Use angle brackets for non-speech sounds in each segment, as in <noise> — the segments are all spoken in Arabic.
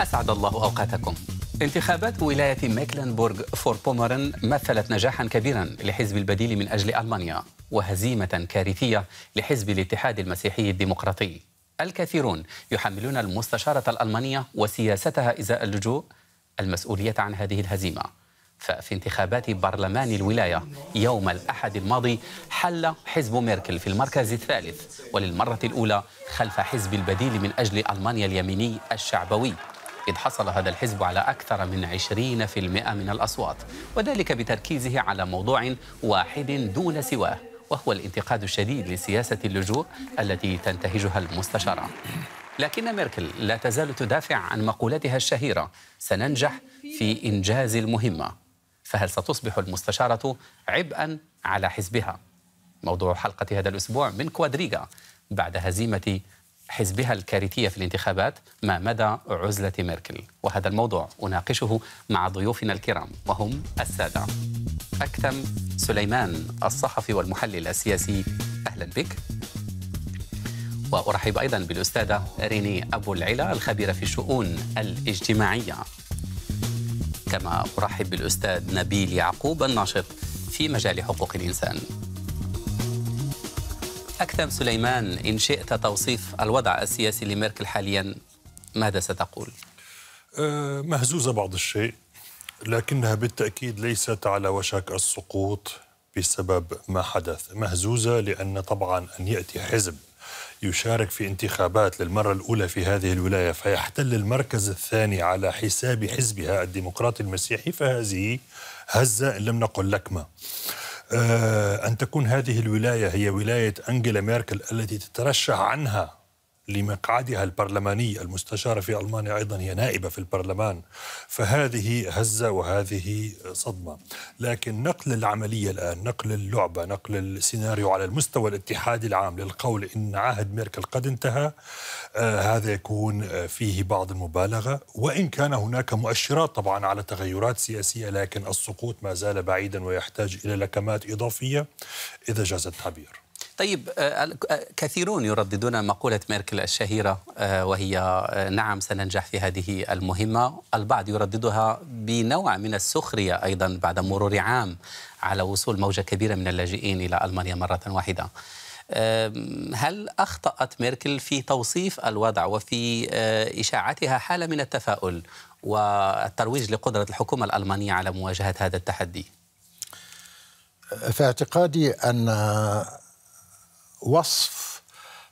أسعد الله أوقاتكم انتخابات ولاية ميكلنبورغ فور بومرن مثلت نجاحا كبيرا لحزب البديل من أجل ألمانيا وهزيمة كارثية لحزب الاتحاد المسيحي الديمقراطي الكثيرون يحملون المستشارة الألمانية وسياستها إزاء اللجوء المسؤولية عن هذه الهزيمة ففي انتخابات برلمان الولاية يوم الأحد الماضي حل حزب ميركل في المركز الثالث وللمرة الأولى خلف حزب البديل من أجل ألمانيا اليميني الشعبوي إذ حصل هذا الحزب على أكثر من 20% من الأصوات وذلك بتركيزه على موضوع واحد دون سواه وهو الانتقاد الشديد لسياسة اللجوء التي تنتهجها المستشارة لكن ميركل لا تزال تدافع عن مقولتها الشهيرة سننجح في إنجاز المهمة فهل ستصبح المستشارة عبئا على حزبها؟ موضوع حلقة هذا الأسبوع من كوادريغا بعد هزيمة حزبها الكارثية في الانتخابات ما مدى عزلة ميركل وهذا الموضوع أناقشه مع ضيوفنا الكرام وهم السادة أكتم سليمان الصحفي والمحلل السياسي أهلا بك وأرحب أيضا بالأستاذة ريني أبو العلا الخبيرة في الشؤون الاجتماعية كما أرحب بالأستاذ نبيل يعقوب الناشط في مجال حقوق الإنسان أكثم سليمان إن شئت توصيف الوضع السياسي لميركل حاليا ماذا ستقول؟ أه، مهزوزة بعض الشيء لكنها بالتأكيد ليست على وشك السقوط بسبب ما حدث مهزوزة لأن طبعا أن يأتي حزب يشارك في انتخابات للمرة الأولى في هذه الولاية فيحتل المركز الثاني على حساب حزبها الديمقراطي المسيحي فهذه هزة إن لم نقل لكمة آه، أن تكون هذه الولاية هي ولاية أنجيلا ميركل التي تترشح عنها لمقعدها البرلماني المستشارة في ألمانيا أيضا هي نائبة في البرلمان فهذه هزة وهذه صدمة لكن نقل العملية الآن نقل اللعبة نقل السيناريو على المستوى الاتحادي العام للقول إن عهد ميركل قد انتهى آه هذا يكون آه، فيه بعض المبالغة وإن كان هناك مؤشرات طبعا على تغيرات سياسية لكن السقوط ما زال بعيدا ويحتاج إلى لكمات إضافية إذا جاز التعبير طيب آه، آه، كثيرون يرددون مقولة ميركل الشهيرة آه، وهي نعم سننجح في هذه المهمة البعض يرددها بنوع من السخرية أيضا بعد مرور عام على وصول موجة كبيرة من اللاجئين إلى ألمانيا مرة واحدة هل أخطأت ميركل في توصيف الوضع وفي إشاعتها حالة من التفاؤل والترويج لقدرة الحكومة الألمانية على مواجهة هذا التحدي؟ في اعتقادي أن وصف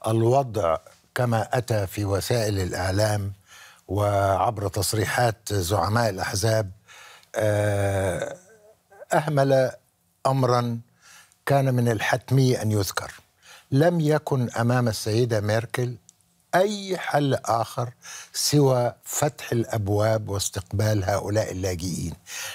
الوضع كما اتى في وسائل الاعلام وعبر تصريحات زعماء الاحزاب آه، اهمل امرا كان من الحتمي ان يذكر لم يكن امام السيده ميركل اي حل اخر سوى فتح الابواب واستقبال هؤلاء اللاجئين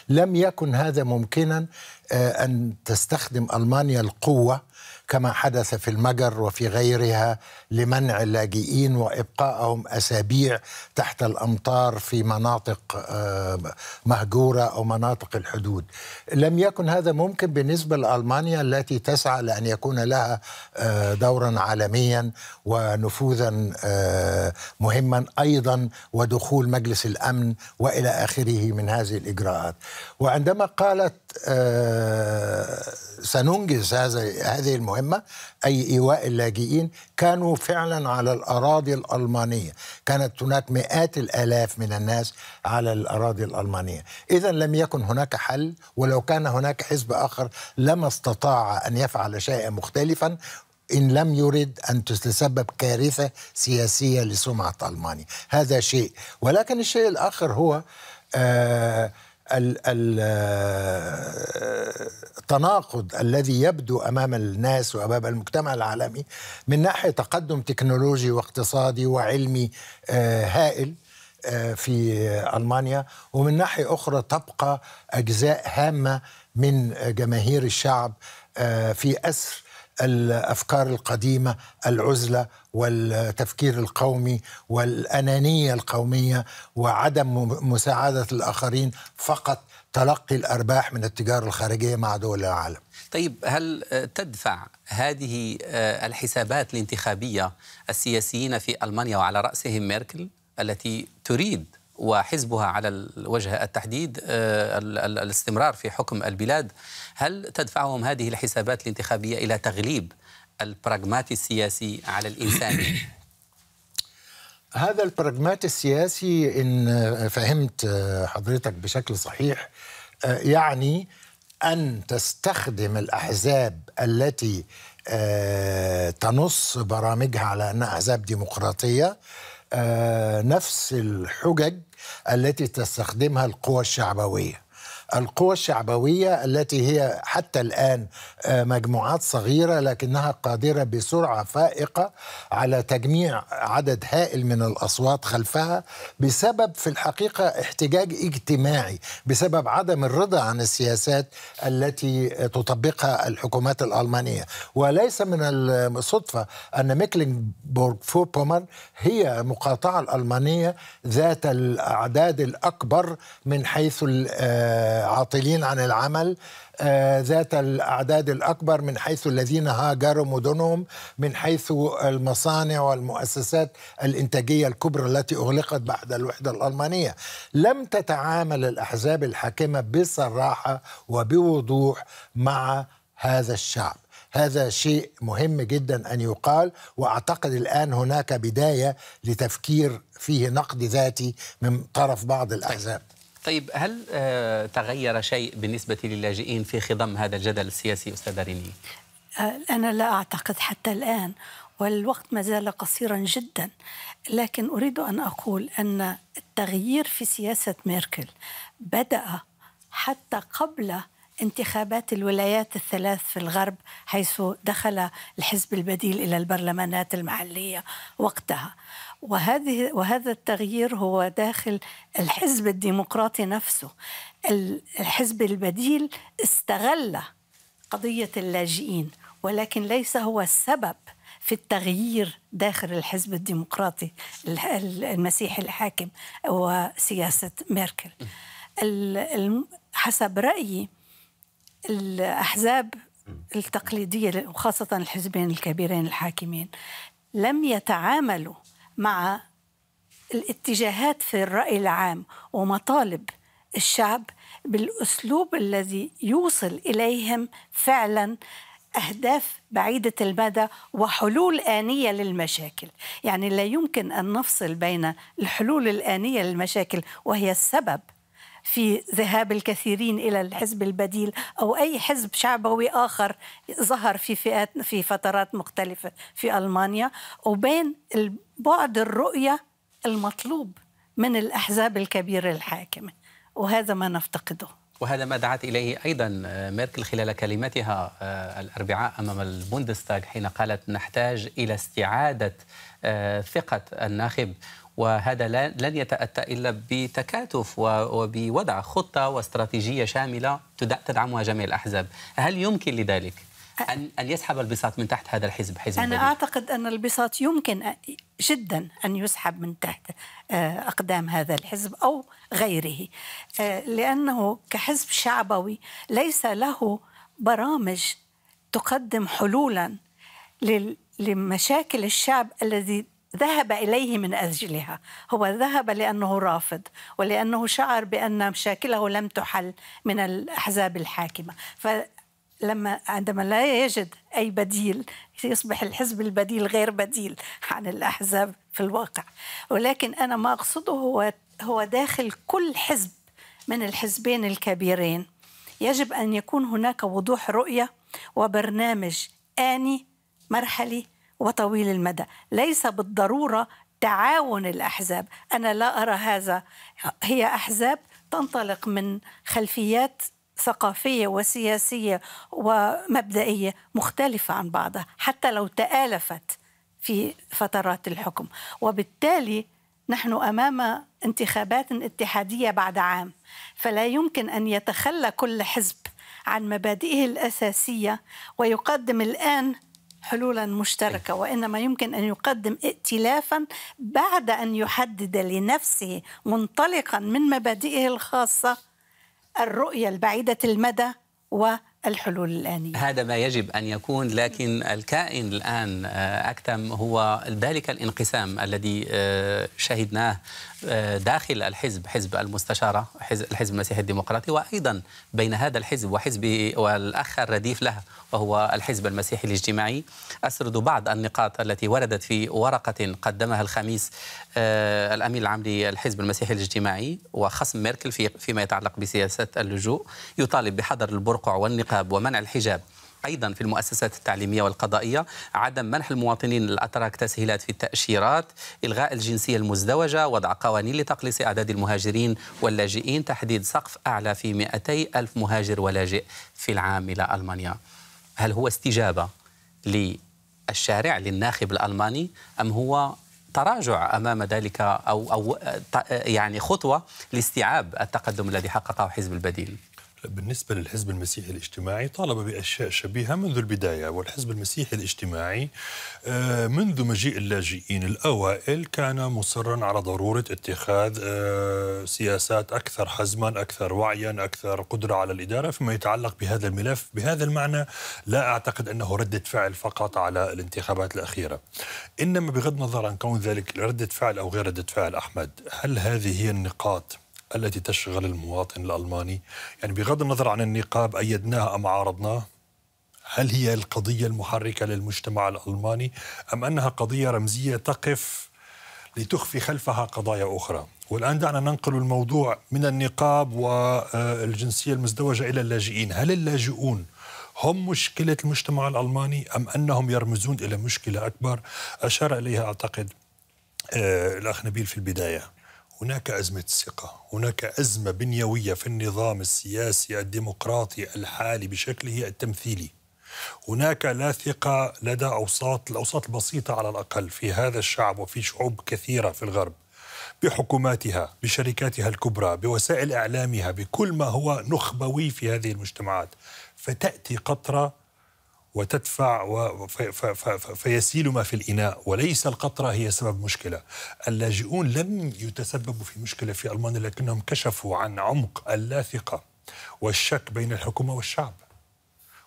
لم يكن هذا ممكنا آه، ان تستخدم المانيا القوه كما حدث في المجر وفي غيرها لمنع اللاجئين وابقائهم اسابيع تحت الامطار في مناطق آه، مهجوره او مناطق الحدود. لم يكن هذا ممكن بالنسبه لالمانيا التي تسعى لان يكون لها آه، دورا عالميا ونفوذا آه، مهما ايضا ودخول مجلس الامن والى اخره من هذه الاجراءات. وعندما قالت سننجز هذا هذه المهمه اي ايواء اللاجئين كانوا فعلا على الاراضي الالمانيه كانت هناك مئات الالاف من الناس على الاراضي الالمانيه اذا لم يكن هناك حل ولو كان هناك حزب اخر لما استطاع ان يفعل شيئا مختلفا إن لم يرد أن تتسبب كارثة سياسية لسمعة ألمانيا هذا شيء ولكن الشيء الآخر هو آه التناقض الذي يبدو امام الناس وامام المجتمع العالمي من ناحيه تقدم تكنولوجي واقتصادي وعلمي آه، هائل آه، في المانيا ومن ناحيه اخرى تبقى اجزاء هامه من جماهير الشعب آه، في اسر الافكار القديمه العزله والتفكير القومي والانانيه القوميه وعدم مساعده الاخرين فقط تلقي الارباح من التجاره الخارجيه مع دول العالم. طيب هل تدفع هذه آه، الحسابات الانتخابيه السياسيين في المانيا وعلى راسهم ميركل التي تريد وحزبها على الوجه التحديد آه، الاستمرار في حكم البلاد هل تدفعهم هذه الحسابات الانتخابية إلى تغليب البراغماتي السياسي على الإنساني؟ <coughs> هذا البراغماتي السياسي إن فهمت آه، حضرتك بشكل صحيح آه، يعني أن تستخدم الأحزاب التي تنص برامجها على أنها أحزاب ديمقراطية نفس الحجج التي تستخدمها القوى الشعبويه القوى الشعبويه التي هي حتى الان آه، مجموعات صغيره لكنها قادره بسرعه فائقه على تجميع عدد هائل من الاصوات خلفها بسبب في الحقيقه احتجاج اجتماعي بسبب عدم الرضا عن السياسات التي تطبقها الحكومات الالمانيه وليس من الصدفه ان ميكلينبورغ فوبومان هي المقاطعه الالمانيه ذات الاعداد الاكبر من حيث آه، عاطلين عن العمل آه، ذات الأعداد الأكبر من حيث الذين هاجروا مدنهم من حيث المصانع والمؤسسات الإنتاجية الكبرى التي أغلقت بعد الوحدة الألمانية لم تتعامل الأحزاب الحاكمة بصراحة وبوضوح مع هذا الشعب هذا شيء مهم جدا ان يقال واعتقد الان هناك بدايه لتفكير فيه نقد ذاتي من طرف بعض الاحزاب طيب هل آه، تغير شيء بالنسبة للاجئين في خضم هذا الجدل السياسي أستاذ ريني؟ آه، أنا لا أعتقد حتى الآن والوقت ما زال قصيرا جدا لكن أريد أن أقول أن التغيير في سياسة ميركل بدأ حتى قبل انتخابات الولايات الثلاث في الغرب حيث دخل الحزب البديل إلى البرلمانات المحلية وقتها وهذه وهذا التغيير هو داخل الحزب الديمقراطي نفسه الحزب البديل استغل قضية اللاجئين ولكن ليس هو السبب في التغيير داخل الحزب الديمقراطي المسيحي الحاكم وسياسة ميركل حسب رأيي الأحزاب التقليدية وخاصة الحزبين الكبيرين الحاكمين لم يتعاملوا مع الاتجاهات في الرأي العام ومطالب الشعب بالأسلوب الذي يوصل إليهم فعلا أهداف بعيدة المدى وحلول آنية للمشاكل يعني لا يمكن أن نفصل بين الحلول الآنية للمشاكل وهي السبب في ذهاب الكثيرين الى الحزب البديل او اي حزب شعبوي اخر ظهر في فئات في فترات مختلفه في المانيا وبين بعد الرؤيه المطلوب من الاحزاب الكبيره الحاكمه وهذا ما نفتقده وهذا ما دعت اليه ايضا آه، ميركل خلال كلمتها آه، الاربعاء امام البوندستاغ حين قالت نحتاج الى استعاده آه، ثقه الناخب وهذا لن يتأتى إلا بتكاتف وبوضع خطة واستراتيجية شاملة تدعمها جميع الأحزاب هل يمكن لذلك؟ أن أن يسحب البساط من تحت هذا الحزب حزب أنا بديل. أعتقد أن البساط يمكن جدا أن يسحب من تحت آه، أقدام هذا الحزب أو غيره آه، لأنه كحزب شعبوي ليس له برامج تقدم حلولا لمشاكل الشعب الذي ذهب اليه من اجلها، هو ذهب لانه رافض ولانه شعر بان مشاكله لم تحل من الاحزاب الحاكمه، فلما عندما لا يجد اي بديل يصبح الحزب البديل غير بديل عن الاحزاب في الواقع، ولكن انا ما اقصده هو هو داخل كل حزب من الحزبين الكبيرين يجب ان يكون هناك وضوح رؤيه وبرنامج اني مرحلي وطويل المدى ليس بالضروره تعاون الاحزاب انا لا ارى هذا هي احزاب تنطلق من خلفيات ثقافيه وسياسيه ومبدئيه مختلفه عن بعضها حتى لو تالفت في فترات الحكم وبالتالي نحن امام انتخابات اتحاديه بعد عام فلا يمكن ان يتخلى كل حزب عن مبادئه الاساسيه ويقدم الان حلولا مشتركه إيه. وانما يمكن ان يقدم ائتلافا بعد ان يحدد لنفسه منطلقا من مبادئه الخاصه الرؤيه البعيده المدى و الحلول الآنية هذا ما يجب أن يكون لكن الكائن الآن آه، أكتم هو ذلك الانقسام الذي آه، شهدناه آه، داخل الحزب حزب المستشارة الحزب المسيحي الديمقراطي وأيضا بين هذا الحزب وحزب والأخ الرديف له وهو الحزب المسيحي الاجتماعي أسرد بعض النقاط التي وردت في ورقة قدمها الخميس آه، الأمين العام للحزب المسيحي الاجتماعي وخصم ميركل فيما يتعلق بسياسة اللجوء يطالب بحظر البرقع والنقاب ومنع الحجاب أيضا في المؤسسات التعليمية والقضائية عدم منح المواطنين الأتراك تسهيلات في التأشيرات إلغاء الجنسية المزدوجة وضع قوانين لتقليص أعداد المهاجرين واللاجئين تحديد سقف أعلى في 200 ألف مهاجر ولاجئ في العام إلى ألمانيا هل هو استجابة للشارع للناخب الألماني أم هو تراجع امام ذلك او او يعني خطوه لاستيعاب التقدم الذي حققه حزب البديل بالنسبة للحزب المسيحي الاجتماعي طالب بأشياء شبيهة منذ البداية والحزب المسيحي الاجتماعي آه، منذ مجيء اللاجئين الأوائل كان مصرا على ضرورة اتخاذ آه، سياسات أكثر حزما أكثر وعيا أكثر قدرة على الإدارة فيما يتعلق بهذا الملف بهذا المعنى لا أعتقد أنه ردة فعل فقط على الانتخابات الأخيرة إنما بغض النظر عن كون ذلك ردة فعل أو غير ردة فعل أحمد هل هذه هي النقاط التي تشغل المواطن الألماني يعني بغض النظر عن النقاب أيدناه أم عارضناه هل هي القضية المحركة للمجتمع الألماني أم أنها قضية رمزية تقف لتخفي خلفها قضايا أخرى والآن دعنا ننقل الموضوع من النقاب والجنسية المزدوجة إلى اللاجئين هل اللاجئون هم مشكلة المجتمع الألماني أم أنهم يرمزون إلى مشكلة أكبر أشار إليها أعتقد آه، الأخ نبيل في البداية هناك أزمة ثقة هناك أزمة بنيوية في النظام السياسي الديمقراطي الحالي بشكله التمثيلي هناك لا ثقة لدى أوساط الأوساط البسيطة على الأقل في هذا الشعب وفي شعوب كثيرة في الغرب بحكوماتها بشركاتها الكبرى بوسائل إعلامها بكل ما هو نخبوي في هذه المجتمعات فتأتي قطرة وتدفع فيسيل ما في الإناء وليس القطرة هي سبب مشكلة اللاجئون لم يتسببوا في مشكلة في ألمانيا لكنهم كشفوا عن عمق اللاثقة والشك بين الحكومة والشعب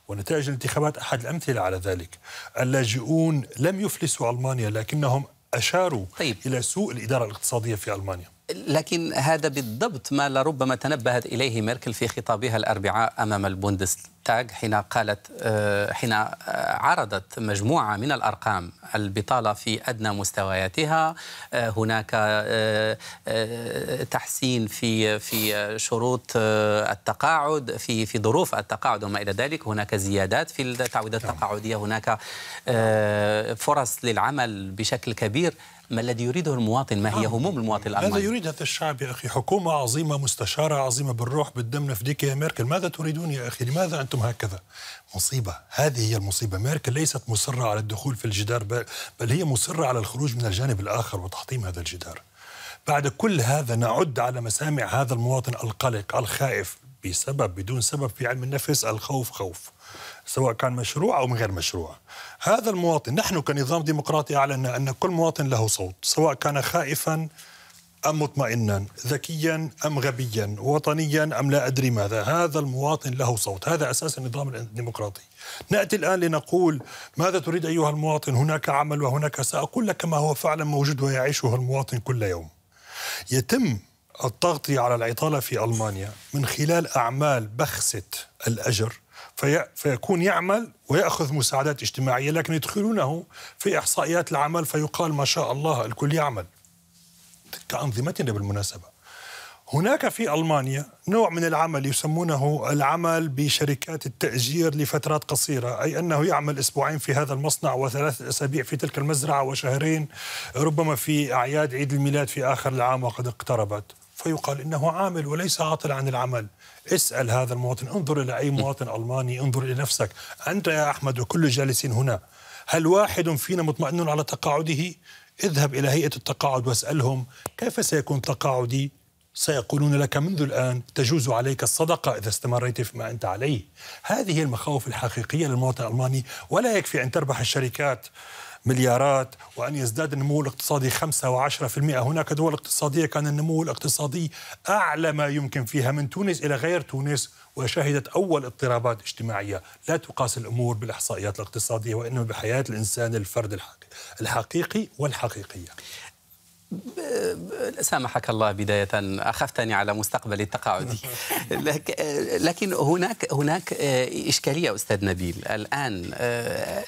ونتائج الانتخابات أحد الأمثلة على ذلك اللاجئون لم يفلسوا ألمانيا لكنهم أشاروا طيب. إلى سوء الإدارة الاقتصادية في ألمانيا لكن هذا بالضبط ما لربما تنبهت اليه ميركل في خطابها الاربعاء امام البوندستاغ حين قالت آه، حين آه، عرضت مجموعه من الارقام البطاله في ادنى مستوياتها آه، هناك تحسين في في شروط التقاعد في في ظروف التقاعد وما الى ذلك هناك زيادات في التعويضات نعم. التقاعديه هناك فرص للعمل بشكل كبير ما الذي يريده المواطن ما هي نعم. هموم المواطن الألماني ماذا يريد هذا الشعب يا أخي حكومة عظيمة مستشارة عظيمة بالروح بالدم نفديك يا ميركل ماذا تريدون يا أخي لماذا أنتم هكذا مصيبة هذه هي المصيبة ميركل ليست مصرة على الدخول في الجدار بل, بل هي مصرة على الخروج من الجانب الآخر وتحطيم هذا الجدار بعد كل هذا نعد على مسامع هذا المواطن القلق الخائف بسبب بدون سبب في علم النفس الخوف خوف سواء كان مشروع أو من غير مشروع هذا المواطن نحن كنظام ديمقراطي أعلنا أن كل مواطن له صوت سواء كان خائفا أم مطمئنا ذكيا أم غبيا وطنيا أم لا أدري ماذا هذا المواطن له صوت هذا أساس النظام الديمقراطي نأتي الآن لنقول ماذا تريد أيها المواطن هناك عمل وهناك سأقول لك ما هو فعلا موجود ويعيشه المواطن كل يوم يتم التغطية على العطالة في ألمانيا من خلال أعمال بخسة الأجر في فيكون يعمل ويأخذ مساعدات اجتماعية لكن يدخلونه في إحصائيات العمل فيقال ما شاء الله الكل يعمل كأنظمتنا بالمناسبة هناك في المانيا نوع من العمل يسمونه العمل بشركات التاجير لفترات قصيره، اي انه يعمل اسبوعين في هذا المصنع وثلاث اسابيع في تلك المزرعه وشهرين ربما في اعياد عيد الميلاد في اخر العام وقد اقتربت، فيقال انه عامل وليس عاطل عن العمل. اسأل هذا المواطن انظر إلى أي مواطن ألماني انظر إلى نفسك أنت يا أحمد وكل الجالسين هنا هل واحد فينا مطمئن على تقاعده اذهب إلى هيئة التقاعد واسألهم كيف سيكون تقاعدي سيقولون لك منذ الآن تجوز عليك الصدقة إذا استمريت فيما أنت عليه هذه المخاوف الحقيقية للمواطن الألماني ولا يكفي أن تربح الشركات مليارات وأن يزداد النمو الاقتصادي 5 و10% هناك دول اقتصادية كان النمو الاقتصادي أعلى ما يمكن فيها من تونس إلى غير تونس وشهدت أول اضطرابات اجتماعية لا تقاس الأمور بالإحصائيات الاقتصادية وإنما بحياة الإنسان الفرد الحقيقي والحقيقية سامحك الله بداية أخفتني على مستقبلي التقاعدي <laughs> لكن هناك هناك آه، إشكالية أستاذ نبيل الآن آه،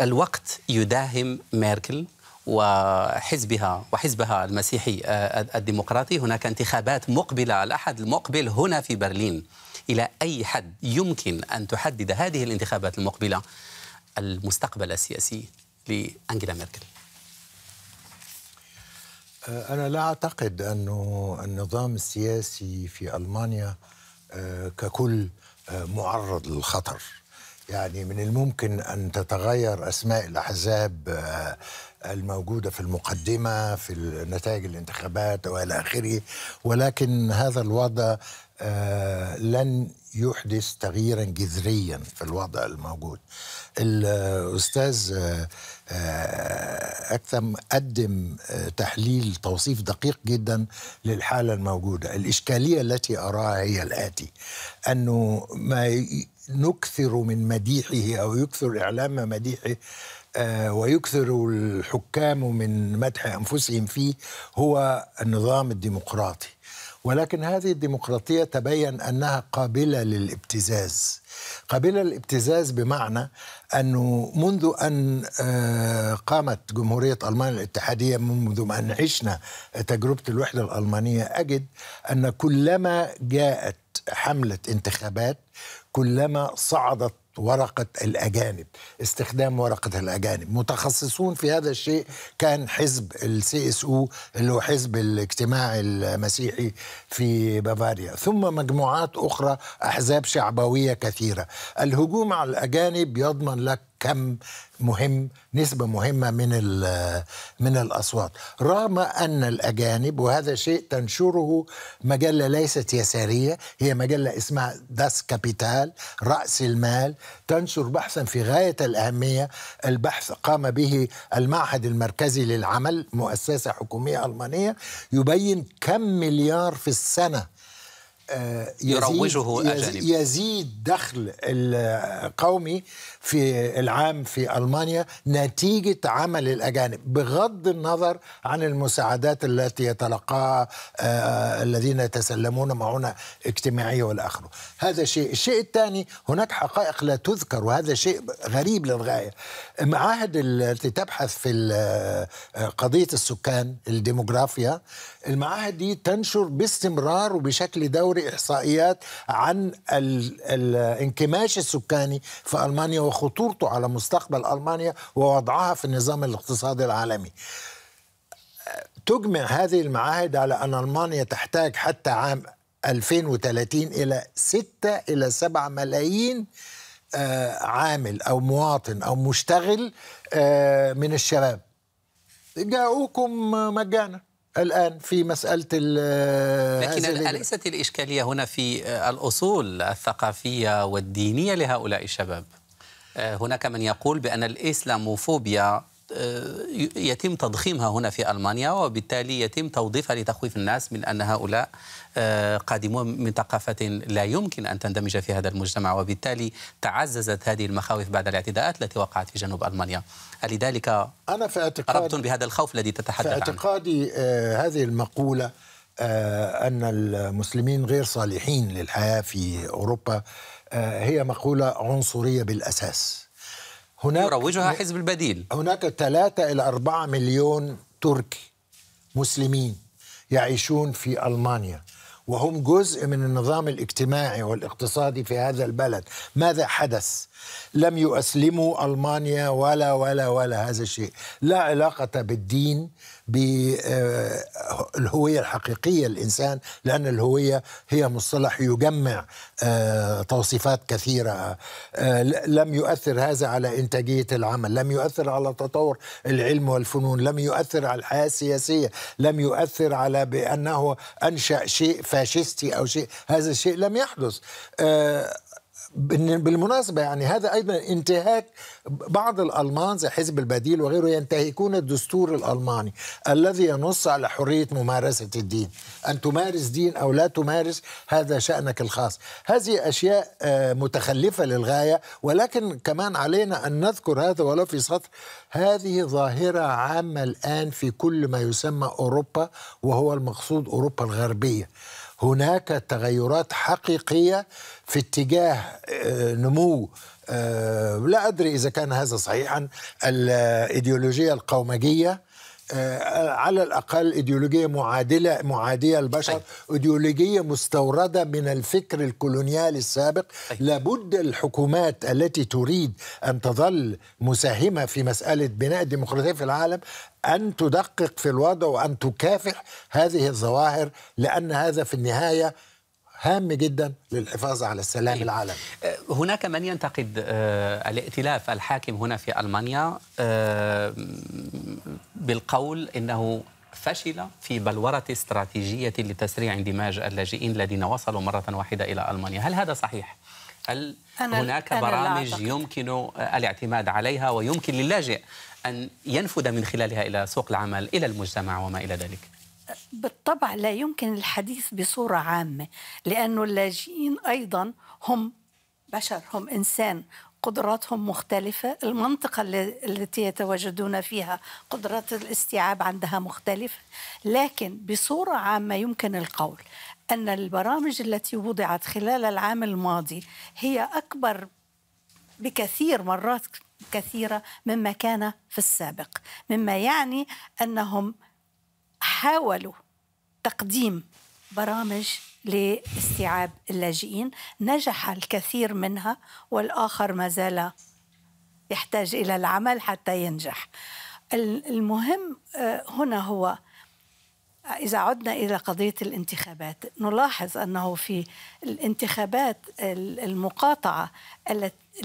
الوقت يداهم ميركل وحزبها وحزبها المسيحي آه، الديمقراطي هناك انتخابات مقبلة الأحد المقبل هنا في برلين إلى أي حد يمكن أن تحدد هذه الانتخابات المقبلة المستقبل السياسي لأنجيلا ميركل آه، أنا لا أعتقد أنه النظام السياسي في ألمانيا آه، ككل آه، معرض للخطر يعني من الممكن أن تتغير أسماء الأحزاب الموجودة في المقدمة في نتائج الانتخابات وإلى آخره ولكن هذا الوضع لن يحدث تغييرا جذريا في الوضع الموجود الأستاذ آه، آه، أكثم قدم آه، تحليل توصيف دقيق جدا للحالة الموجودة الإشكالية التي أراها هي الآتي أنه ما نكثر من مديحه أو يكثر إعلام مديحه ويكثر الحكام من مدح أنفسهم فيه هو النظام الديمقراطي ولكن هذه الديمقراطية تبين أنها قابلة للابتزاز قابلة للابتزاز بمعنى أنه منذ أن آه، قامت جمهورية ألمانيا الاتحادية منذ أن عشنا تجربة الوحدة الألمانية أجد أن كلما جاءت حملة انتخابات كلما صعدت ورقة الأجانب استخدام ورقة الأجانب متخصصون في هذا الشيء كان حزب السي اس او اللي هو حزب الاجتماع المسيحي في بافاريا ثم مجموعات أخرى أحزاب شعبوية كثيرة الهجوم على الأجانب يضمن لك كم مهم نسبه مهمه من من الاصوات رغم ان الاجانب وهذا شيء تنشره مجله ليست يساريه هي مجله اسمها داس كابيتال راس المال تنشر بحثا في غايه الاهميه البحث قام به المعهد المركزي للعمل مؤسسه حكوميه المانيه يبين كم مليار في السنه آه، يروجه أجانب يزيد دخل القومي في العام في ألمانيا نتيجة عمل الأجانب بغض النظر عن المساعدات التي يتلقاها آه، آه، الذين يتسلمون معونة اجتماعية والآخر هذا شيء الشيء الثاني هناك حقائق لا تذكر وهذا شيء غريب للغاية معاهد التي تبحث في قضية السكان الديموغرافيا المعاهد دي تنشر باستمرار وبشكل دوري احصائيات عن الانكماش السكاني في المانيا وخطورته على مستقبل المانيا ووضعها في النظام الاقتصادي العالمي. تجمع هذه المعاهد على ان المانيا تحتاج حتى عام 2030 الى 6 الى 7 ملايين آه، عامل او مواطن او مشتغل آه، من الشباب جاءوكم مجانا الآن في مسألة آه، لكن أليست الإشكالية هنا في آه، الأصول الثقافية والدينية لهؤلاء الشباب آه، هناك من يقول بأن الإسلاموفوبيا آه، يتم تضخيمها هنا في المانيا وبالتالي يتم توظيفها لتخويف الناس من ان هؤلاء آه، قادمون من ثقافه لا يمكن ان تندمج في هذا المجتمع وبالتالي تعززت هذه المخاوف بعد الاعتداءات التي وقعت في جنوب المانيا لذلك انا في اعتقادي ربط بهذا الخوف الذي تتحدث عنه في اعتقادي عنه. آه، هذه المقوله ان المسلمين غير صالحين للحياه في اوروبا هي مقوله عنصريه بالاساس هناك يروجها حزب البديل هناك ثلاثة إلى أربعة مليون تركي مسلمين يعيشون في ألمانيا وهم جزء من النظام الاجتماعي والاقتصادي في هذا البلد ماذا حدث لم يؤسلموا ألمانيا ولا ولا ولا هذا الشيء لا علاقة بالدين بالهوية آه، الحقيقية للإنسان لأن الهوية هي مصطلح يجمع آه، توصيفات كثيرة آه، لم يؤثر هذا على إنتاجية العمل لم يؤثر على تطور العلم والفنون لم يؤثر على الحياة السياسية لم يؤثر على بأنه أنشأ شيء فاشستي أو شيء هذا الشيء لم يحدث بالمناسبة يعني هذا أيضا انتهاك بعض الألمان زي حزب البديل وغيره ينتهكون الدستور الألماني الذي ينص على حرية ممارسة الدين أن تمارس دين أو لا تمارس هذا شأنك الخاص هذه أشياء آه، متخلفة للغاية ولكن كمان علينا أن نذكر هذا ولو في سطر هذه ظاهرة عامة الآن في كل ما يسمى أوروبا وهو المقصود أوروبا الغربية هناك تغيرات حقيقيه في اتجاه آه، نمو آه، لا ادري اذا كان هذا صحيحا الايديولوجيه القومجيه آه، على الاقل ايديولوجيه معادله معاديه للبشر أي. أيوة. ايديولوجيه مستورده من الفكر الكولونيالي السابق أي. أيوة. لابد الحكومات التي تريد ان تظل مساهمه في مساله بناء الديمقراطيه في العالم ان تدقق في الوضع وان تكافح هذه الظواهر لان هذا في النهايه هام جدا للحفاظ على السلام أيه. طيب. العالمي آه، هناك من ينتقد آه، الائتلاف الحاكم هنا في ألمانيا آه، بالقول أنه فشل في بلورة استراتيجية لتسريع اندماج اللاجئين الذين وصلوا مرة واحدة إلى ألمانيا هل هذا صحيح؟ هل أنا هناك أنا برامج يمكن الاعتماد عليها ويمكن للاجئ أن ينفذ من خلالها إلى سوق العمل إلى المجتمع وما إلى ذلك؟ بالطبع لا يمكن الحديث بصورة عامة لأنه اللاجئين أيضا هم بشر هم إنسان قدراتهم مختلفة المنطقة التي يتواجدون فيها قدرات الاستيعاب عندها مختلفة لكن بصورة عامة يمكن القول أن البرامج التي وضعت خلال العام الماضي هي أكبر بكثير مرات كثيرة مما كان في السابق مما يعني أنهم حاولوا تقديم برامج لاستيعاب اللاجئين نجح الكثير منها والآخر ما زال يحتاج إلى العمل حتى ينجح المهم آه، هنا هو إذا عدنا إلى قضية الانتخابات نلاحظ أنه في الانتخابات المقاطعة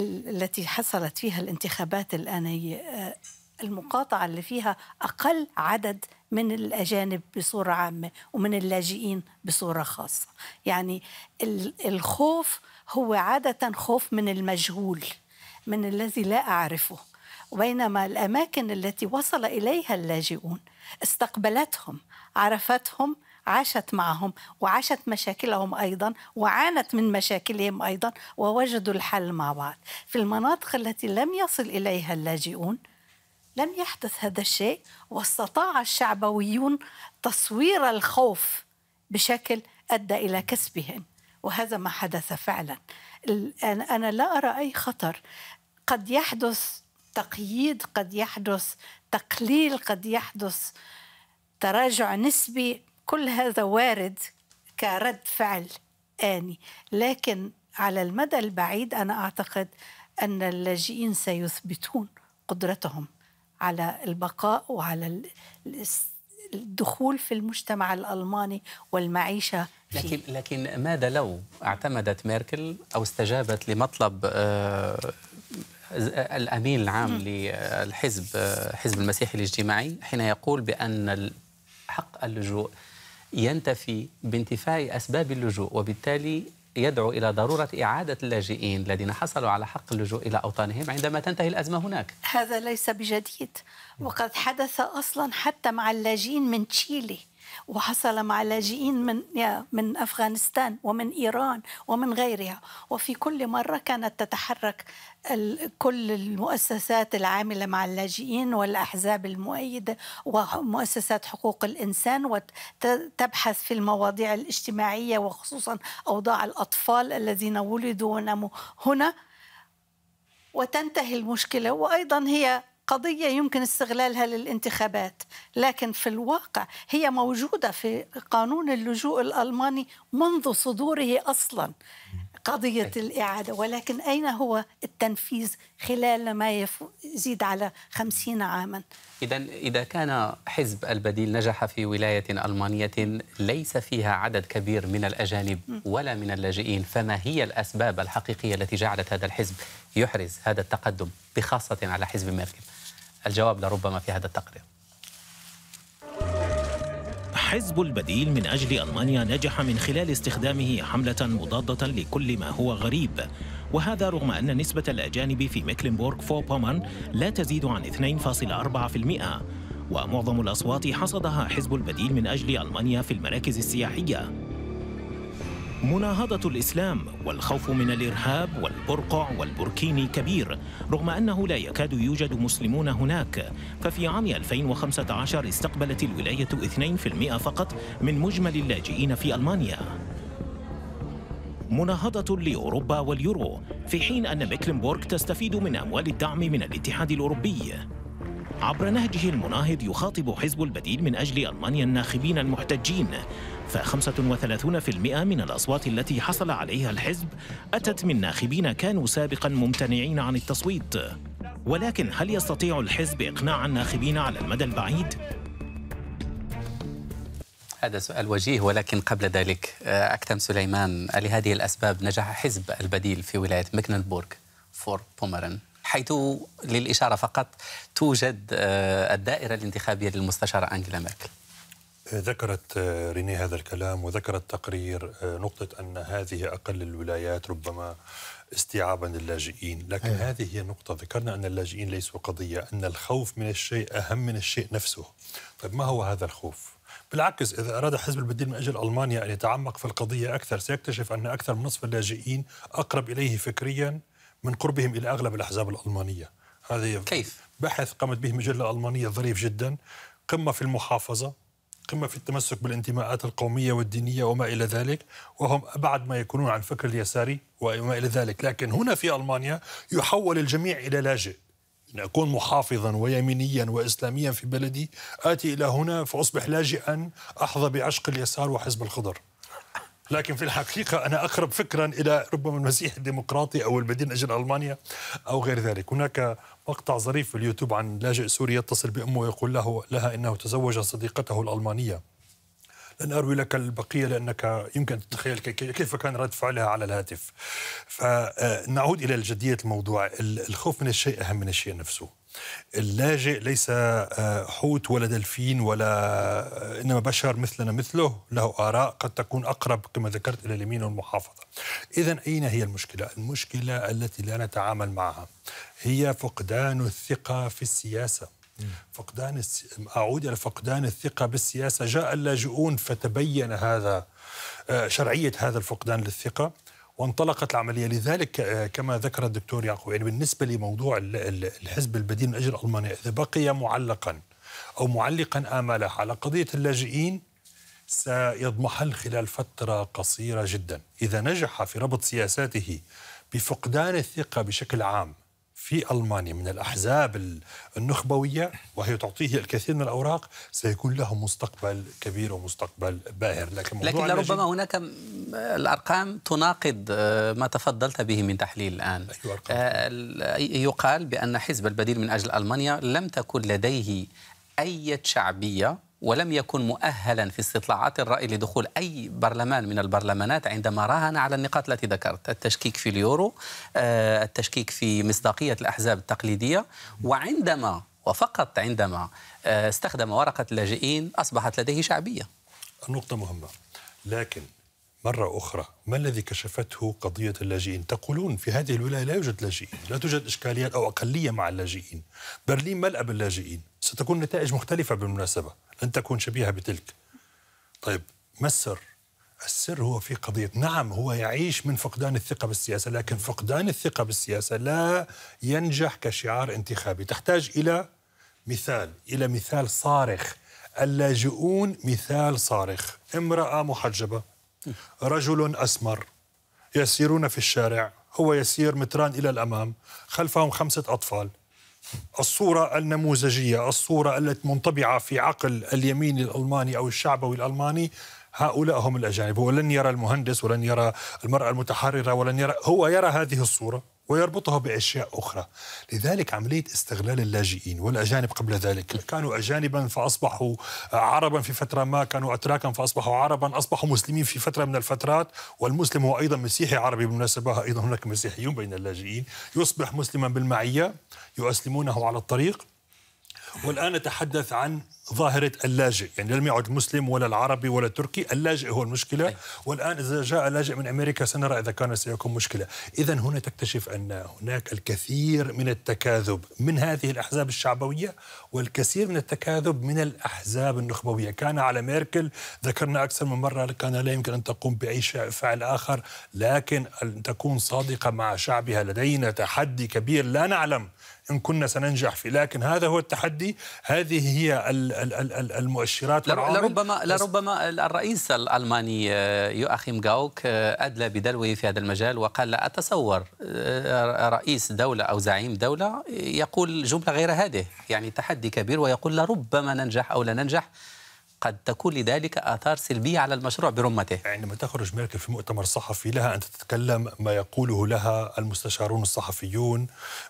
التي حصلت فيها الانتخابات الآنية آه، المقاطعة اللي فيها أقل عدد من الأجانب بصورة عامة ومن اللاجئين بصورة خاصة يعني الخوف هو عادة خوف من المجهول من الذي لا أعرفه وبينما الأماكن التي وصل إليها اللاجئون استقبلتهم عرفتهم عاشت معهم وعاشت مشاكلهم ايضا وعانت من مشاكلهم ايضا ووجدوا الحل مع بعض في المناطق التي لم يصل اليها اللاجئون لم يحدث هذا الشيء واستطاع الشعبويون تصوير الخوف بشكل ادى الى كسبهم وهذا ما حدث فعلا انا لا ارى اي خطر قد يحدث تقييد قد يحدث تقليل قد يحدث تراجع نسبي كل هذا وارد كرد فعل اني لكن على المدى البعيد انا اعتقد ان اللاجئين سيثبتون قدرتهم على البقاء وعلى الدخول في المجتمع الألماني والمعيشة فيه. لكن لكن ماذا لو اعتمدت ميركل أو استجابت لمطلب آه، الامين العام للحزب آه، حزب المسيحي الاجتماعي حين يقول بان حق اللجوء ينتفي بانتفاء اسباب اللجوء وبالتالي يدعو إلى ضرورة إعادة اللاجئين الذين حصلوا على حق اللجوء إلى أوطانهم عندما تنتهي الأزمة هناك هذا ليس بجديد وقد حدث أصلا حتى مع اللاجئين من تشيلي وحصل مع لاجئين من من افغانستان ومن ايران ومن غيرها وفي كل مره كانت تتحرك كل المؤسسات العامله مع اللاجئين والاحزاب المؤيده ومؤسسات حقوق الانسان وتبحث في المواضيع الاجتماعيه وخصوصا اوضاع الاطفال الذين ولدوا ونموا هنا وتنتهي المشكله وايضا هي قضية يمكن استغلالها للانتخابات لكن في الواقع هي موجودة في قانون اللجوء الألماني منذ صدوره أصلا قضية الإعادة ولكن أين هو التنفيذ خلال ما يزيد على خمسين عاما إذا إذا كان حزب البديل نجح في ولاية ألمانية ليس فيها عدد كبير من الأجانب ولا من اللاجئين فما هي الأسباب الحقيقية التي جعلت هذا الحزب يحرز هذا التقدم بخاصة على حزب ميركل الجواب لربما في هذا التقرير حزب البديل من أجل ألمانيا نجح من خلال استخدامه حملة مضادة لكل ما هو غريب وهذا رغم أن نسبة الأجانب في ميكلنبورغ بومان لا تزيد عن 2.4% ومعظم الأصوات حصدها حزب البديل من أجل ألمانيا في المراكز السياحية مناهضة الإسلام والخوف من الإرهاب والبرقع والبركيني كبير رغم أنه لا يكاد يوجد مسلمون هناك ففي عام 2015 استقبلت الولاية 2% فقط من مجمل اللاجئين في ألمانيا مناهضة لأوروبا واليورو في حين أن ميكلنبورغ تستفيد من أموال الدعم من الاتحاد الأوروبي عبر نهجه المناهض يخاطب حزب البديل من أجل ألمانيا الناخبين المحتجين ف35% من الأصوات التي حصل عليها الحزب أتت من ناخبين كانوا سابقا ممتنعين عن التصويت ولكن هل يستطيع الحزب إقناع الناخبين على المدى البعيد؟ هذا سؤال وجيه ولكن قبل ذلك آه، أكتم سليمان لهذه الأسباب نجح حزب البديل في ولاية مكنلبورغ فور بومرن حيث للإشارة فقط توجد آه، الدائرة الانتخابية للمستشارة أنجيلا ميركل ذكرت آه، ريني هذا الكلام وذكر التقرير آه، نقطة أن هذه أقل الولايات ربما استيعابا للاجئين لكن أيه. هذه هي النقطة ذكرنا أن اللاجئين ليسوا قضية أن الخوف من الشيء أهم من الشيء نفسه طيب ما هو هذا الخوف؟ بالعكس إذا أراد حزب البديل من أجل ألمانيا أن يتعمق في القضية أكثر سيكتشف أن أكثر من نصف اللاجئين أقرب إليه فكريا من قربهم إلى أغلب الأحزاب الألمانية هذا كيف؟ بحث قامت به مجلة ألمانية ظريف جدا قمة في المحافظة قمة في التمسك بالانتماءات القومية والدينية وما إلى ذلك وهم أبعد ما يكونون عن الفكر اليساري وما إلى ذلك لكن هنا في ألمانيا يحول الجميع إلى لاجئ أن أكون محافظا ويمينيا وإسلاميا في بلدي آتي إلى هنا فأصبح لاجئا أحظى بعشق اليسار وحزب الخضر لكن في الحقيقة أنا أقرب فكرا إلى ربما المسيح الديمقراطي أو البديل أجل ألمانيا أو غير ذلك هناك مقطع ظريف في اليوتيوب عن لاجئ سوري يتصل بأمه ويقول له لها إنه تزوج صديقته الألمانية لن أروي لك البقية لأنك يمكن تتخيل كيف كان رد فعلها على الهاتف فنعود إلى جدية الموضوع الخوف من الشيء أهم من الشيء نفسه اللاجئ ليس آه، حوت ولا دلفين ولا آه، انما بشر مثلنا مثله له اراء قد تكون اقرب كما ذكرت الى اليمين والمحافظه. اذا اين هي المشكله؟ المشكله التي لا نتعامل معها هي فقدان الثقه في السياسه. فقدان اعود الى فقدان الثقه بالسياسه، جاء اللاجئون فتبين هذا آه، شرعيه هذا الفقدان للثقه وانطلقت العملية لذلك آه، كما ذكر الدكتور يعقوب يعني بالنسبة لموضوع الحزب البديل من أجل ألمانيا إذا بقي معلقا أو معلقا آماله على قضية اللاجئين سيضمحل خلال فترة قصيرة جدا إذا نجح في ربط سياساته بفقدان الثقة بشكل عام في ألمانيا من الأحزاب النخبوية وهي تعطيه الكثير من الأوراق سيكون له مستقبل كبير ومستقبل باهر لكن, لكن لربما هناك الأرقام تناقض آه، ما تفضلت به من تحليل الآن آه، أي يقال بأن حزب البديل من أجل ألمانيا لم تكن لديه أي شعبية ولم يكن مؤهلا في استطلاعات الرأي لدخول أي برلمان من البرلمانات عندما راهن على النقاط التي ذكرت التشكيك في اليورو آه، التشكيك في مصداقية الأحزاب التقليدية وعندما وفقط عندما آه، استخدم ورقة اللاجئين أصبحت لديه شعبية النقطة مهمة لكن مرة أخرى ما الذي كشفته قضية اللاجئين تقولون في هذه الولاية لا يوجد لاجئين لا توجد إشكاليات أو أقلية مع اللاجئين برلين ملأ باللاجئين ستكون نتائج مختلفة بالمناسبة لن تكون شبيهة بتلك طيب ما السر؟ السر هو في قضية نعم هو يعيش من فقدان الثقة بالسياسة لكن فقدان الثقة بالسياسة لا ينجح كشعار انتخابي تحتاج إلى مثال إلى مثال صارخ اللاجئون مثال صارخ امرأة محجبة رجل أسمر يسيرون في الشارع هو يسير متران إلى الأمام خلفهم خمسة أطفال الصورة النموذجية الصورة التي منطبعة في عقل اليمين الألماني أو الشعبوي الألماني هؤلاء هم الأجانب هو لن يرى المهندس ولن يرى المرأة المتحررة ولن يرى هو يرى هذه الصورة ويربطها بأشياء أخرى لذلك عملية استغلال اللاجئين والأجانب قبل ذلك كانوا أجانبا فأصبحوا عربا في فترة ما كانوا أتراكا فأصبحوا عربا أصبحوا مسلمين في فترة من الفترات والمسلم هو أيضا مسيحي عربي بالمناسبة أيضا هناك مسيحيون بين اللاجئين يصبح مسلما بالمعية يؤسلمونه على الطريق والآن نتحدث عن ظاهرة اللاجئ يعني لم يعد مسلم ولا العربي ولا التركي اللاجئ هو المشكلة أي. والآن إذا جاء لاجئ من أمريكا سنرى إذا كان سيكون مشكلة إذا هنا تكتشف أن هناك الكثير من التكاذب من هذه الأحزاب الشعبوية والكثير من التكاذب من الأحزاب النخبوية كان على ميركل ذكرنا أكثر من مرة كان لا يمكن أن تقوم بأي فعل آخر لكن أن تكون صادقة مع شعبها لدينا تحدي كبير لا نعلم إن كنا سننجح فيه لكن هذا هو التحدي هذه هي المؤشرات والعوامل لربما لربما الرئيس الالماني آه، يؤخيم جاوك آه، ادلى بدلوه في هذا المجال وقال لا اتصور آه، رئيس دوله او زعيم دوله يقول جمله غير هذه يعني تحدي كبير ويقول لربما ننجح او لا ننجح قد تكون لذلك آثار سلبية على المشروع برمته عندما تخرج ميركل في مؤتمر صحفي لها أن تتكلم ما يقوله لها المستشارون الصحفيون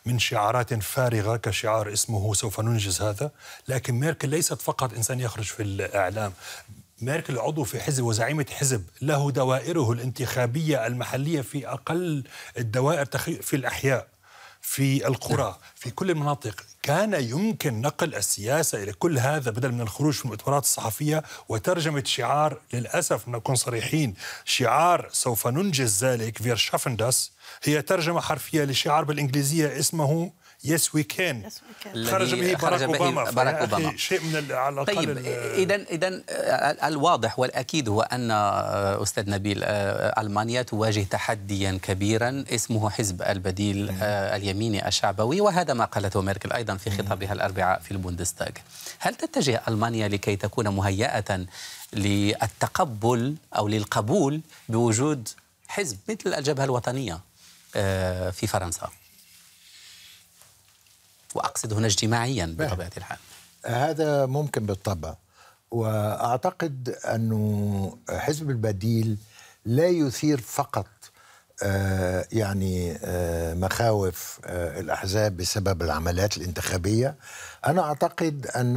من شعارات فارغة كشعار اسمه سوف ننجز هذا لكن ميركل ليست فقط إنسان يخرج في الإعلام ميركل عضو في حزب وزعيمة حزب له دوائره الانتخابية المحلية في أقل الدوائر في الأحياء في القرى نعم. في كل المناطق كان يمكن نقل السياسة إلى كل هذا بدل من الخروج في المؤتمرات الصحفية وترجمة شعار للأسف نكون صريحين شعار سوف ننجز ذلك فير شافندس هي ترجمة حرفية لشعار بالإنجليزية اسمه يس وي كان خرج به باراك اوباما باراك اوباما شيء من على الاقل طيب اذا اذا آه، الواضح والاكيد هو ان آه، استاذ نبيل آه، المانيا تواجه تحديا كبيرا اسمه حزب البديل اليميني الشعبوي وهذا ما قالته ميركل ايضا في خطابها الاربعاء في البوندستاغ هل تتجه المانيا لكي تكون مهيئه للتقبل او للقبول بوجود حزب مثل الجبهه الوطنيه في فرنسا وأقصد هنا اجتماعيا بطبيعة الحال هذا ممكن بالطبع وأعتقد أنه حزب البديل لا يثير فقط آه، يعني آه، مخاوف آه، الاحزاب بسبب العمليات الانتخابيه انا اعتقد ان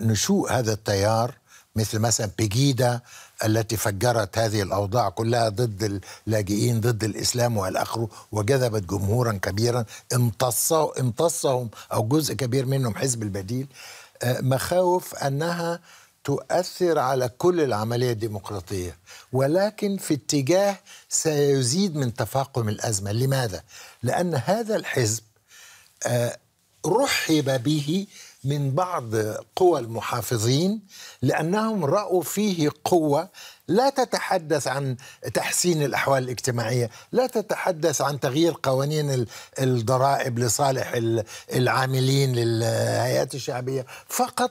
نشوء هذا التيار مثل مثلا بيجيدا التي فجرت هذه الأوضاع كلها ضد اللاجئين ضد الإسلام وإلى آخره وجذبت جمهورا كبيرا امتصوا امتصهم أو جزء كبير منهم حزب البديل آه، مخاوف أنها تؤثر على كل العملية الديمقراطية ولكن في اتجاه سيزيد من تفاقم الأزمة لماذا؟ لأن هذا الحزب آه، رحب به من بعض قوى المحافظين لانهم راوا فيه قوه لا تتحدث عن تحسين الاحوال الاجتماعيه، لا تتحدث عن تغيير قوانين الضرائب لصالح العاملين للهيئات الشعبيه، فقط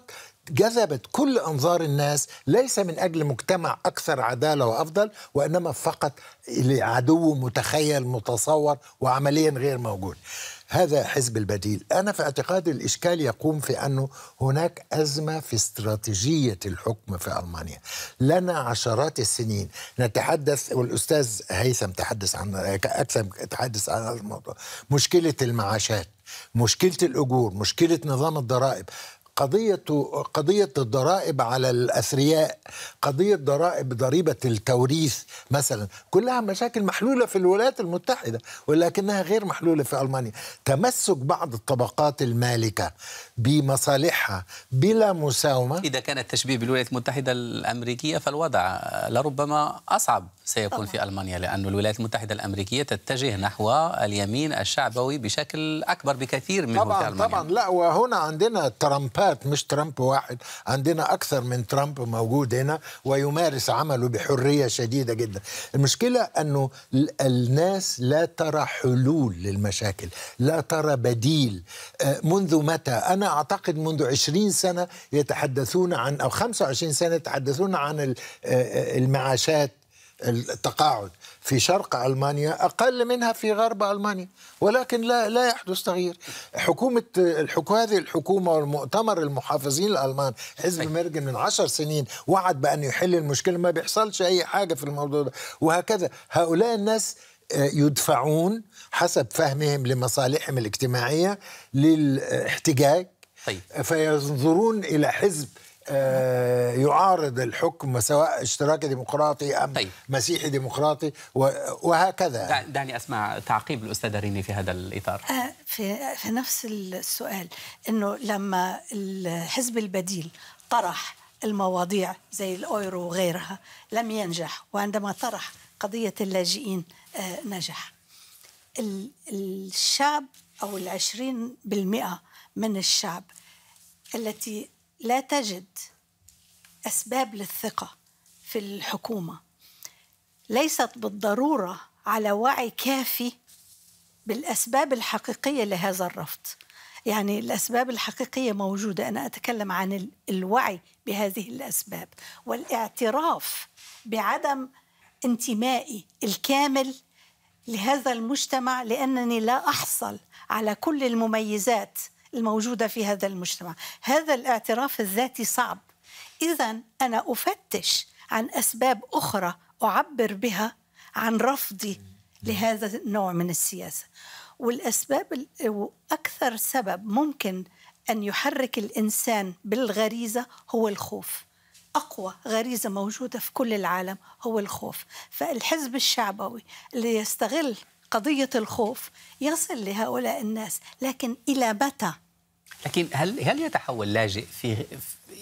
جذبت كل انظار الناس ليس من اجل مجتمع اكثر عداله وافضل وانما فقط لعدو متخيل متصور وعمليا غير موجود. هذا حزب البديل أنا في اعتقادي الإشكال يقوم في أنه هناك أزمة في استراتيجية الحكم في ألمانيا لنا عشرات السنين نتحدث والأستاذ هيثم تحدث عن أكثر تحدث عن هذا الموضوع مشكلة المعاشات مشكلة الأجور مشكلة نظام الضرائب قضية قضية الضرائب على الأثرياء قضية ضرائب ضريبة التوريث مثلا كلها مشاكل محلولة في الولايات المتحدة ولكنها غير محلولة في ألمانيا تمسك بعض الطبقات المالكة بمصالحها بلا مساومة إذا كان التشبيه بالولايات المتحدة الأمريكية فالوضع لربما أصعب سيكون في ألمانيا لأن الولايات المتحدة الأمريكية تتجه نحو اليمين الشعبوي بشكل أكبر بكثير من طبعا في ألمانيا. طبعا لا وهنا عندنا ترامب مؤلفات مش ترامب واحد عندنا أكثر من ترامب موجود هنا ويمارس عمله بحرية شديدة جدا المشكلة أنه الناس لا ترى حلول للمشاكل لا ترى بديل آه، منذ متى أنا أعتقد منذ 20 سنة يتحدثون عن أو 25 سنة يتحدثون عن آه، آه، المعاشات التقاعد في شرق ألمانيا أقل منها في غرب ألمانيا ولكن لا لا يحدث تغيير حكومة الحكومه هذه الحكومة والمؤتمر المحافظين الألمان حزب ميرجن من عشر سنين وعد بأن يحل المشكلة ما بيحصلش أي حاجة في الموضوع ده وهكذا هؤلاء الناس آه، يدفعون حسب فهمهم لمصالحهم الاجتماعية للاحتجاج طيب. فينظرون إلى حزب آه، يعارض الحكم سواء اشتراكي ديمقراطي أم طيب. مسيحي ديمقراطي وهكذا دعني أسمع تعقيب الأستاذة ريني في هذا الإطار آه، في, في نفس السؤال أنه لما الحزب البديل طرح المواضيع زي الأويرو وغيرها لم ينجح وعندما طرح قضية اللاجئين آه، نجح الشعب أو العشرين بالمئة من الشعب التي لا تجد اسباب للثقه في الحكومه ليست بالضروره على وعي كافي بالاسباب الحقيقيه لهذا الرفض يعني الاسباب الحقيقيه موجوده انا اتكلم عن الوعي بهذه الاسباب والاعتراف بعدم انتمائي الكامل لهذا المجتمع لانني لا احصل على كل المميزات الموجودة في هذا المجتمع هذا الاعتراف الذاتي صعب إذا أنا أفتش عن أسباب أخرى أعبر بها عن رفضي لهذا النوع من السياسة والأسباب وأكثر سبب ممكن أن يحرك الإنسان بالغريزة هو الخوف أقوى غريزة موجودة في كل العالم هو الخوف فالحزب الشعبوي اللي يستغل قضية الخوف يصل لهؤلاء الناس لكن إلى متى؟ لكن هل هل يتحول لاجئ في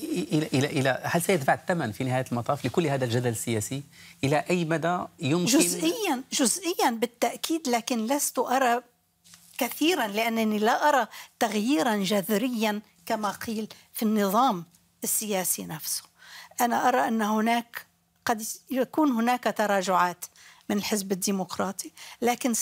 الى الى الى هل سيدفع الثمن في نهايه المطاف لكل هذا الجدل السياسي؟ الى اي مدى يمكن جزئيا جزئيا بالتاكيد لكن لست ارى كثيرا لانني لا ارى تغييرا جذريا كما قيل في النظام السياسي نفسه. انا ارى ان هناك قد يكون هناك تراجعات من الحزب الديمقراطي لكن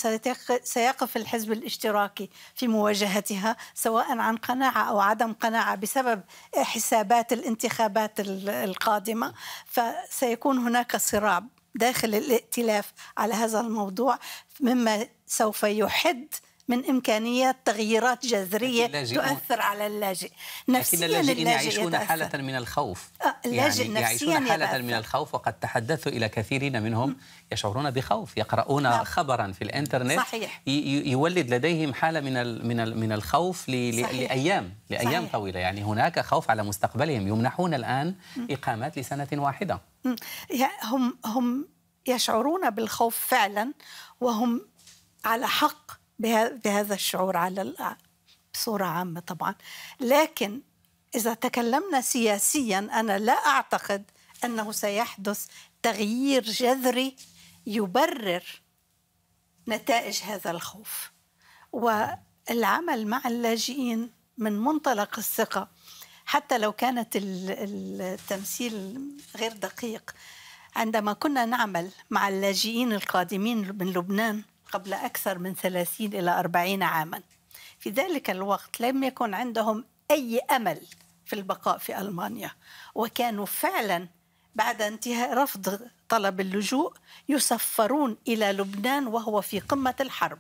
سيقف الحزب الاشتراكي في مواجهتها سواء عن قناعة أو عدم قناعة بسبب حسابات الانتخابات القادمة فسيكون هناك صراع داخل الائتلاف على هذا الموضوع مما سوف يحد من إمكانيات تغييرات جذرية تؤثر على اللاجئ نفسيا لكن اللاجئين يعيشون يتأثر. حالة من الخوف آه، اللاجئ يعني يعيشون حالة يتأثر. من الخوف وقد تحدثت إلى كثيرين منهم يشعرون بخوف يقرؤون نعم. خبرا في الإنترنت صحيح. يولد لديهم حالة من من من الخوف ل... صحيح. لأيام لأيام صحيح. طويلة يعني هناك خوف على مستقبلهم يمنحون الآن م. إقامات لسنة واحدة هم هم يشعرون بالخوف فعلا وهم على حق بهذا الشعور على بصورة عامة طبعا لكن إذا تكلمنا سياسيا أنا لا أعتقد أنه سيحدث تغيير جذري يبرر نتائج هذا الخوف والعمل مع اللاجئين من منطلق الثقة حتى لو كانت التمثيل غير دقيق عندما كنا نعمل مع اللاجئين القادمين من لبنان قبل أكثر من 30 إلى 40 عاما في ذلك الوقت لم يكن عندهم أي أمل في البقاء في ألمانيا وكانوا فعلا بعد انتهاء رفض طلب اللجوء يسفرون إلى لبنان وهو في قمة الحرب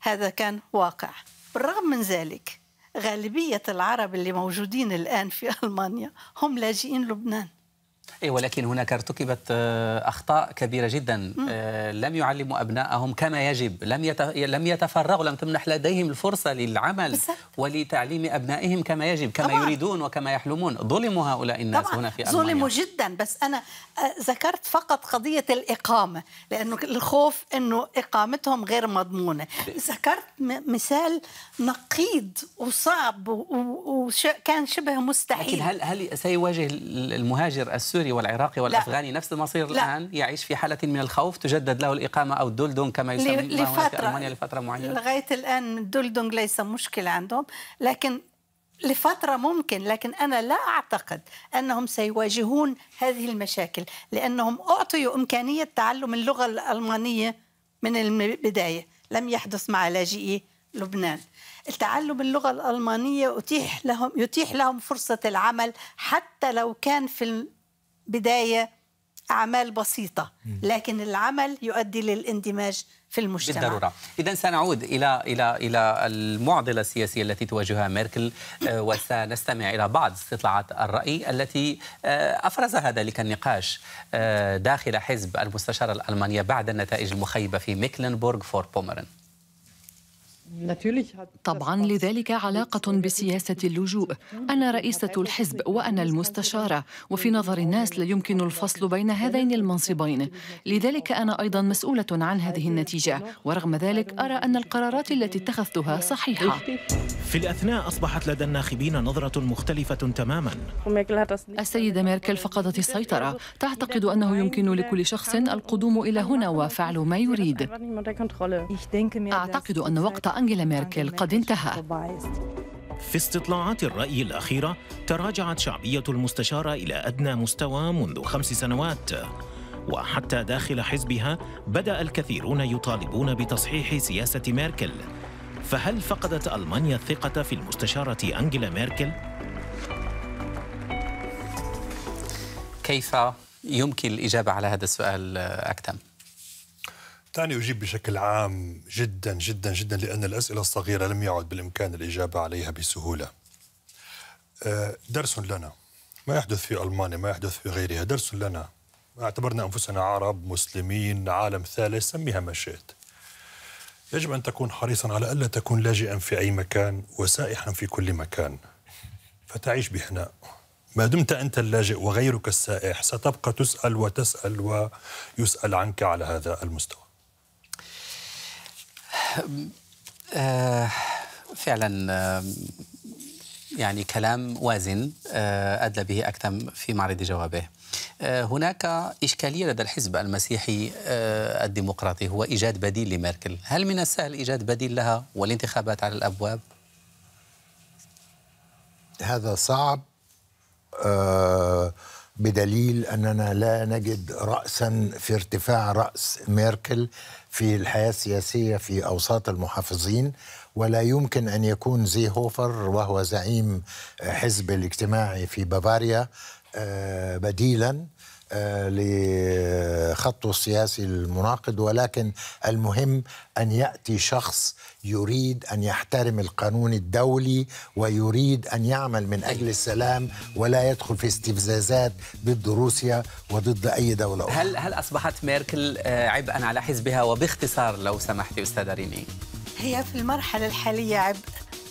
هذا كان واقع بالرغم من ذلك غالبية العرب اللي موجودين الآن في ألمانيا هم لاجئين لبنان إيه ولكن هناك ارتكبت آه، اخطاء كبيره جدا مم. آه، لم يعلموا ابنائهم كما يجب لم لم يتفرغوا لم تمنح لديهم الفرصه للعمل بالسهل. ولتعليم ابنائهم كما يجب كما طبعا. يريدون وكما يحلمون ظلموا هؤلاء الناس طبعا. هنا في المانيا ظلموا جدا بس انا آه، ذكرت فقط قضيه الاقامه لانه الخوف انه اقامتهم غير مضمونه ذكرت مثال نقيض وصعب وكان شبه مستحيل لكن هل هل سيواجه المهاجر السوري السوري والعراقي والافغاني لا. نفس المصير لا. الان يعيش في حاله من الخوف تجدد له الاقامه او الدولدونغ كما يسمى لفترة المانيا لفتره معينه لغايه الان الدولدونغ ليس مشكله عندهم لكن لفترة ممكن لكن أنا لا أعتقد أنهم سيواجهون هذه المشاكل لأنهم أعطوا إمكانية تعلم اللغة الألمانية من البداية لم يحدث مع لاجئي لبنان تعلم اللغة الألمانية يتيح لهم, يتيح لهم فرصة العمل حتى لو كان في بدايه اعمال بسيطه لكن العمل يؤدي للاندماج في المجتمع بالضروره اذا سنعود الى الى الى المعضله السياسيه التي تواجهها ميركل آه، وسنستمع الى بعض استطلاعات الراي التي آه، افرزها ذلك النقاش آه، داخل حزب المستشاره الالمانيه بعد النتائج المخيبه في ميكلنبورغ فور بومرن طبعا لذلك علاقة بسياسة اللجوء أنا رئيسة الحزب وأنا المستشارة وفي نظر الناس لا يمكن الفصل بين هذين المنصبين لذلك أنا أيضا مسؤولة عن هذه النتيجة ورغم ذلك أرى أن القرارات التي اتخذتها صحيحة في الأثناء أصبحت لدى الناخبين نظرة مختلفة تماما السيدة ميركل فقدت السيطرة تعتقد أنه يمكن لكل شخص القدوم إلى هنا وفعل ما يريد أعتقد أن وقت أنجيلا ميركل قد انتهى في استطلاعات الرأي الأخيرة تراجعت شعبية المستشارة إلى أدنى مستوى منذ خمس سنوات وحتى داخل حزبها بدأ الكثيرون يطالبون بتصحيح سياسة ميركل فهل فقدت ألمانيا الثقة في المستشارة أنجيلا ميركل؟ كيف يمكن الإجابة على هذا السؤال أكتم؟ دعني أجيب بشكل عام جدا جدا جدا لأن الأسئلة الصغيرة لم يعد بالإمكان الإجابة عليها بسهولة آه، درس لنا ما يحدث في ألمانيا ما يحدث في غيرها درس لنا اعتبرنا أنفسنا عرب مسلمين عالم ثالث سميها ما شئت يجب أن تكون حريصا على ألا تكون لاجئا في أي مكان وسائحا في كل مكان فتعيش بهناء ما دمت أنت اللاجئ وغيرك السائح ستبقى تسأل وتسأل ويسأل عنك على هذا المستوى آه، فعلا آه، يعني كلام وازن آه، أدلى به أكثم في معرض جوابه هناك إشكالية لدى الحزب المسيحي الديمقراطي هو إيجاد بديل لميركل هل من السهل إيجاد بديل لها والانتخابات على الأبواب؟ هذا صعب بدليل أننا لا نجد رأسا في ارتفاع رأس ميركل في الحياة السياسية في أوساط المحافظين ولا يمكن أن يكون زي هوفر وهو زعيم حزب الاجتماعي في بافاريا آه، بديلا آه، لخطه السياسي المناقض ولكن المهم ان ياتي شخص يريد ان يحترم القانون الدولي ويريد ان يعمل من اجل السلام ولا يدخل في استفزازات ضد روسيا وضد اي دوله اخرى. هل هل اصبحت ميركل آه، عبئا على حزبها وباختصار لو سمحتي استاذه ريني هي في المرحله الحاليه عبء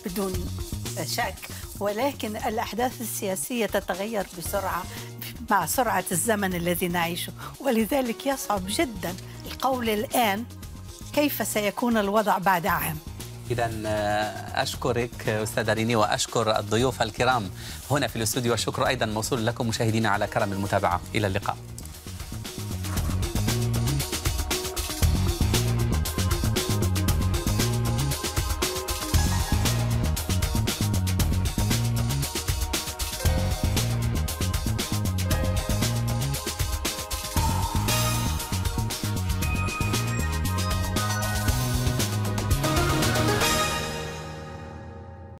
بدون شك ولكن الأحداث السياسية تتغير بسرعة مع سرعة الزمن الذي نعيشه ولذلك يصعب جدا القول الآن كيف سيكون الوضع بعد عام إذا آه، أشكرك أستاذة ريني وأشكر الضيوف الكرام هنا في الاستوديو والشكر أيضا موصول لكم مشاهدينا على كرم المتابعة إلى اللقاء